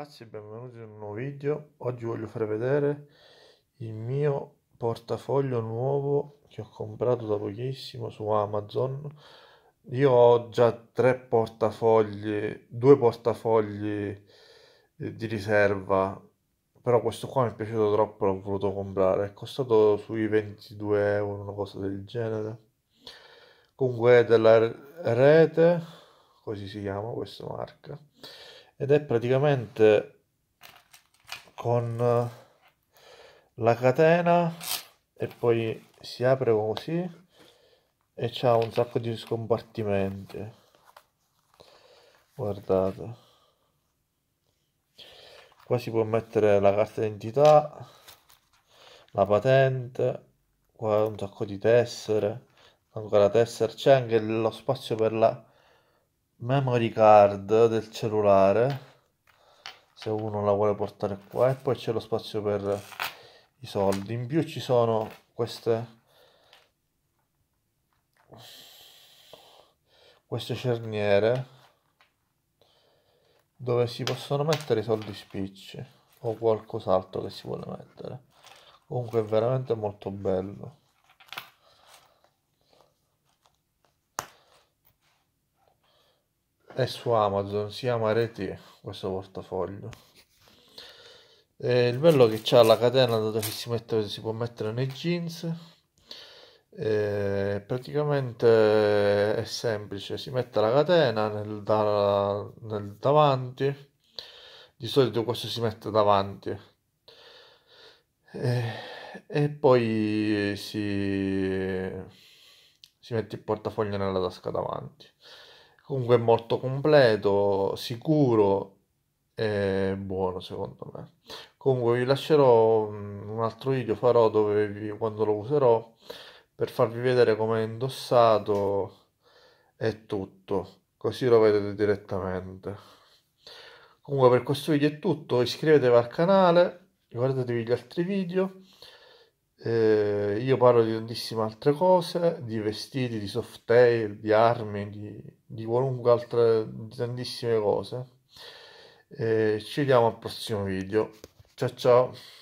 ragazzi benvenuti in un nuovo video oggi voglio far vedere il mio portafoglio nuovo che ho comprato da pochissimo su amazon io ho già tre portafogli due portafogli eh, di riserva però questo qua mi è piaciuto troppo l'ho voluto comprare è costato sui 22 euro una cosa del genere comunque è della rete così si chiama questa marca ed è praticamente con eh, la catena e poi si apre così e c'ha un sacco di scompartimenti guardate qua si può mettere la carta d'identità la patente qua un sacco di tessere ancora tessere c'è anche lo spazio per la memory card del cellulare se uno la vuole portare qua e poi c'è lo spazio per i soldi in più ci sono queste queste cerniere dove si possono mettere i soldi spicci o qualcos'altro che si vuole mettere comunque è veramente molto bello è su Amazon, si chiama Rete questo portafoglio. E il bello che c'ha la catena dove si, mette, si può mettere nei jeans. E praticamente è semplice, si mette la catena nel, da, nel davanti, di solito questo si mette davanti e, e poi si, si mette il portafoglio nella tasca davanti. Comunque è molto completo, sicuro e buono secondo me. Comunque vi lascerò mm, un altro video, farò dove vi, quando lo userò per farvi vedere come è indossato e tutto, così lo vedete direttamente. Comunque per questo video è tutto, iscrivetevi al canale, guardatevi gli altri video. Eh, io parlo di tantissime altre cose, di vestiti, di soft tail, di armi, di di qualunque altra di tantissime cose eh, ci vediamo al prossimo video ciao ciao